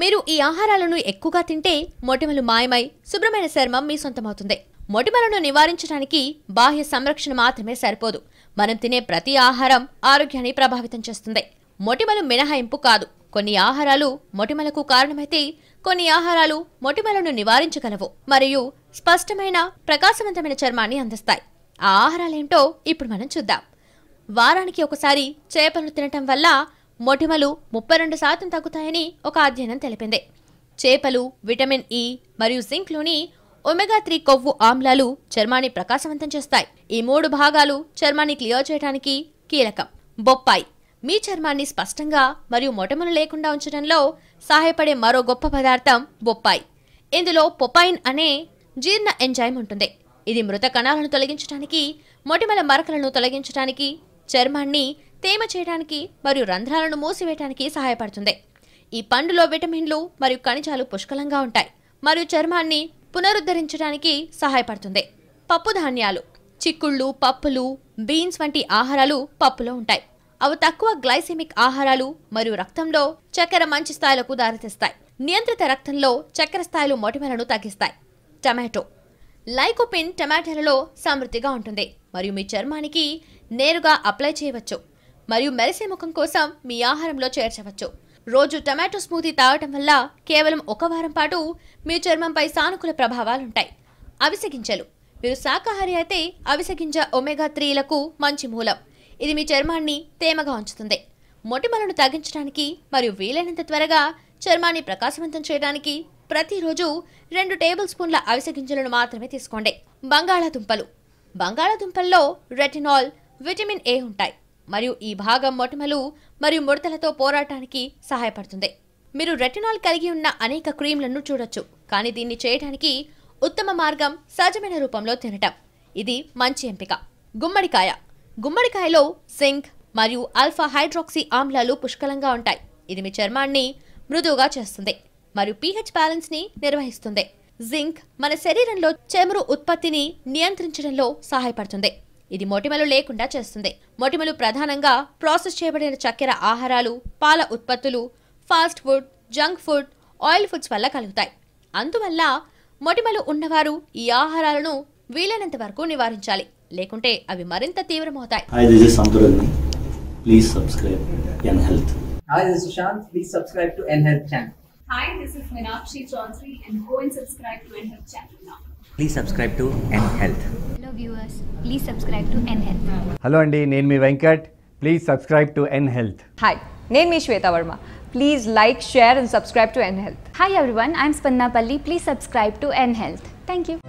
మీరు ఈ ఆహారాలను ఎక్కువగా తింటే మొటిమలు మాయమై శుభ్రమైన చర్మం మీ సొంతమవుతుంది మొటిమలను నివారించడానికి బాహ్య సంరక్షణ మాత్రమే సరిపోదు మనం తినే ప్రతి ఆహారం ఆరోగ్యాన్ని ప్రభావితం చేస్తుంది మొటిమలు మినహాయింపు కాదు కొన్ని ఆహారాలు మొటిమలకు కారణమైతే కొన్ని ఆహారాలు మొటిమలను నివారించగలవు మరియు స్పష్టమైన ప్రకాశవంతమైన చర్మాన్ని అందిస్తాయి ఆ ఆహారాలేంటో ఇప్పుడు మనం చూద్దాం వారానికి ఒకసారి చేపలను తినటం వల్ల మొటిమలు ముప్పై రెండు శాతం తగ్గుతాయని ఒక అధ్యయనం తెలిపింది చేపలు విటమిన్ ఇ e మరియు జింక్లోని ఒమెగా త్రీ కొవ్వు ఆమ్లాలు చర్మాన్ని ప్రకాశవంతం చేస్తాయి ఈ మూడు భాగాలు చర్మాన్ని క్లియర్ చేయడానికి కీలకం బొప్పాయి మీ చర్మాన్ని స్పష్టంగా మరియు మొటమలు లేకుండా ఉంచడంలో సహాయపడే మరో గొప్ప పదార్థం బొప్పాయి ఇందులో పొపాయిన్ అనే జీర్ణ ఎంజైమ్ ఉంటుంది ఇది మృత కణాలను తొలగించడానికి మొటిమల మరకలను తొలగించడానికి చర్మాన్ని తేమ చేయడానికి మరియు రంధ్రాలను మూసివేయడానికి సహాయపడుతుంది ఈ పండులో విటమిన్లు మరియు ఖనిజాలు పుష్కలంగా ఉంటాయి మరియు చర్మాన్ని పునరుద్ధరించడానికి సహాయపడుతుంది పప్పు ధాన్యాలు చిక్కుళ్ళు పప్పులు బీన్స్ వంటి ఆహారాలు పప్పులో ఉంటాయి అవి తక్కువ గ్లైసెమిక్ ఆహారాలు మరియు రక్తంలో చక్కెర మంచి స్థాయిలకు దారితీస్తాయి నియంత్రిత రక్తంలో చక్కెర స్థాయిలు మొటిమలను తగ్గిస్తాయి టమాటో లైకోపిన్ టమాటాలలో సమృద్ధిగా ఉంటుంది మరియు మీ చర్మానికి నేరుగా అప్లై చేయవచ్చు మరియు మెరిసే ముఖం కోసం మీ ఆహారంలో చేర్చవచ్చు రోజు టమాటో స్మూతీ తాగటం వల్ల కేవలం ఒక వారం పాటు మీ చర్మంపై సానుకూల ప్రభావాలుంటాయి అవిసె గింజలు మీరు శాకాహారి అయితే అవిసె గింజ ఒమేగా త్రీలకు మంచి మూలం ఇది మీ చర్మాన్ని తేమగా ఉంచుతుంది మొటిమలను తగ్గించడానికి మరియు వీలైనంత త్వరగా చర్మాన్ని ప్రకాశవంతం చేయడానికి ప్రతిరోజు రెండు టేబుల్ స్పూన్ల అవిసె గింజలను మాత్రమే తీసుకోండి బంగాళాదుంపలు బంగాళాదుంపల్లో రెటినాల్ విటమిన్ ఏ ఉంటాయి మరియు ఈ భాగం మొటిమలు మరియు ముడతలతో పోరాటానికి సహాయపడుతుంది మీరు రెటినాల్ కలిగి ఉన్న అనేక క్రీమ్లను చూడొచ్చు కానీ దీన్ని చేయడానికి ఉత్తమ మార్గం సహజమైన రూపంలో తినటం ఇది మంచి ఎంపిక గుమ్మడికాయ గుమ్మడికాయలో జింక్ మరియు ఆల్ఫా హైడ్రాక్సీ ఆమ్లాలు పుష్కలంగా ఉంటాయి ఇది మీ చర్మాన్ని మృదువుగా చేస్తుంది మరియు పీహెచ్ బ్యాలెన్స్ని నిర్వహిస్తుంది జింక్ మన శరీరంలో చమురు ఉత్పత్తిని నియంత్రించడంలో సహాయపడుతుంది ఇది మొటిమలు లేకుండా చేస్తుంది మొటిమలు ప్రధానంగా ప్రాసెస్ చేయబడిన చక్కెర ఆహారాలు పాల ఉత్పత్తులు fast food junk food oil foods వల్ల కలుగుతాయి అందువల్ల మొటిమలు ఉన్నవారు ఈ ఆహారాలను వీలైనంత వరకు నివారించాలి లేకుంటే అవి మరింత తీవ్రమవుతాయి us. Please subscribe to N Health. Hello Andy, name me Venkat. Please subscribe to N Health. Hi, name me Shweta Verma. Please like, share and subscribe to N Health. Hi everyone, I'm Spanna Palli. Please subscribe to N Health. Thank you.